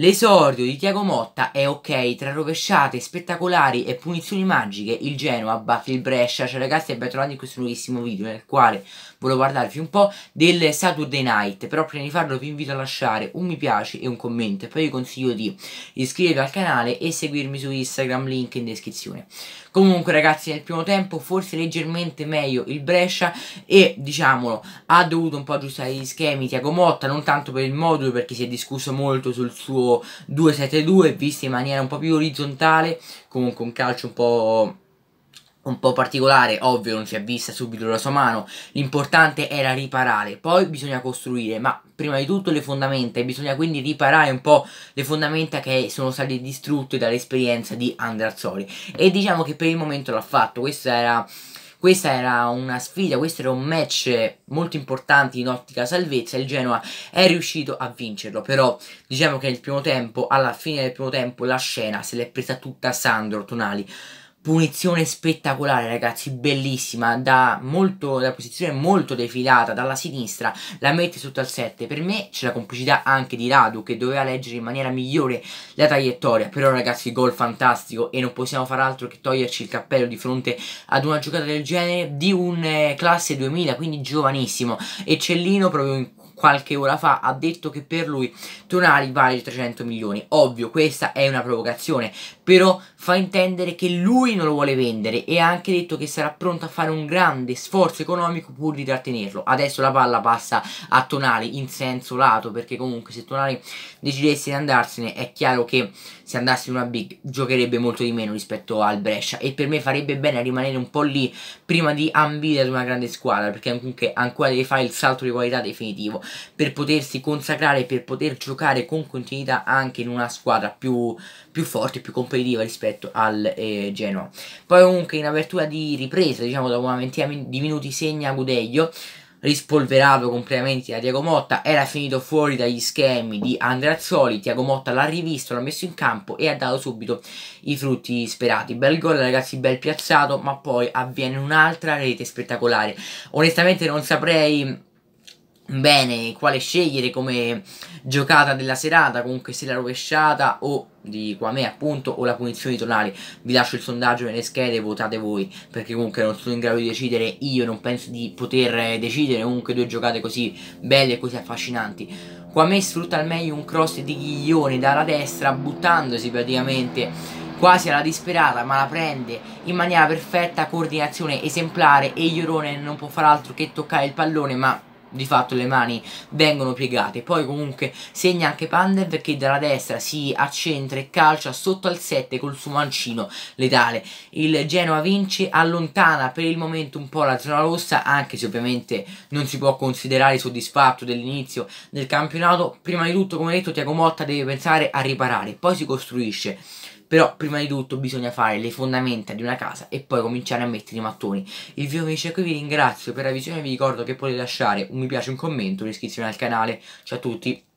L'esordio di Tiago Motta è ok, tra rovesciate spettacolari e punizioni magiche, il Genoa batte il Brescia. Ciao ragazzi e bentornati in questo nuovissimo video nel quale volevo parlarvi un po' del Saturday Night, però prima di farlo vi invito a lasciare un mi piace e un commento e poi vi consiglio di iscrivervi al canale e seguirmi su Instagram, link in descrizione. Comunque ragazzi nel primo tempo forse leggermente meglio il Brescia e diciamolo ha dovuto un po' aggiustare gli schemi Tiago Motta, non tanto per il modulo perché si è discusso molto sul suo suo 2-7-2 visto in maniera un po' più orizzontale, comunque un calcio un po' un po' particolare, ovvio non si è vista subito la sua mano, l'importante era riparare, poi bisogna costruire, ma prima di tutto le fondamenta e bisogna quindi riparare un po' le fondamenta che sono state distrutte dall'esperienza di Andrea e diciamo che per il momento l'ha fatto, questa era questa era una sfida, questo era un match molto importante in ottica salvezza. Il Genoa è riuscito a vincerlo, però diciamo che nel primo tempo, alla fine del primo tempo, la scena se l'è presa tutta Sandro Tonali. Punizione spettacolare, ragazzi, bellissima, da, molto, da posizione molto defilata, dalla sinistra, la mette sotto al 7. Per me c'è la complicità anche di Radu, che doveva leggere in maniera migliore la traiettoria. Però, ragazzi, gol fantastico e non possiamo far altro che toglierci il cappello di fronte ad una giocata del genere di un eh, classe 2000, quindi giovanissimo. E Cellino proprio in qualche ora fa ha detto che per lui Tonali vale 300 milioni. Ovvio, questa è una provocazione, però fa intendere che lui lui non lo vuole vendere e ha anche detto che sarà pronto a fare un grande sforzo economico pur di trattenerlo. Adesso la palla passa a Tonali in senso lato perché comunque se Tonali decidesse di andarsene è chiaro che se andasse in una big giocherebbe molto di meno rispetto al Brescia e per me farebbe bene a rimanere un po' lì prima di ambire ad una grande squadra perché comunque ancora deve fare il salto di qualità definitivo per potersi consacrare e per poter giocare con continuità anche in una squadra più, più forte, più competitiva rispetto al eh, Genoa. Poi comunque in apertura di ripresa, diciamo dopo una ventina di minuti segna Gudeglio, rispolverato completamente da Tiago Motta, era finito fuori dagli schemi di Andreazzoli, Tiago Motta l'ha rivisto, l'ha messo in campo e ha dato subito i frutti sperati. Bel gol ragazzi, bel piazzato, ma poi avviene un'altra rete spettacolare. Onestamente non saprei bene quale scegliere come giocata della serata, comunque se la rovesciata o di Quame appunto o la punizione di Tonali. Vi lascio il sondaggio nelle schede, votate voi perché comunque non sono in grado di decidere io, non penso di poter eh, decidere comunque due giocate così belle e così affascinanti. Quame sfrutta al meglio un cross di Ghiglione dalla destra buttandosi praticamente quasi alla disperata ma la prende in maniera perfetta, coordinazione esemplare e Iorone non può far altro che toccare il pallone ma di fatto le mani vengono piegate poi comunque segna anche Pandev che dalla destra si accentra e calcia sotto al 7 col suo mancino letale il Genoa vince allontana per il momento un po' la zona rossa anche se ovviamente non si può considerare soddisfatto dell'inizio del campionato prima di tutto come detto Tiago Motta deve pensare a riparare poi si costruisce però prima di tutto bisogna fare le fondamenta di una casa e poi cominciare a mettere i mattoni. Il video mi dice qui vi ringrazio per la visione, vi ricordo che potete lasciare un mi piace, un commento, un'iscrizione al canale. Ciao a tutti!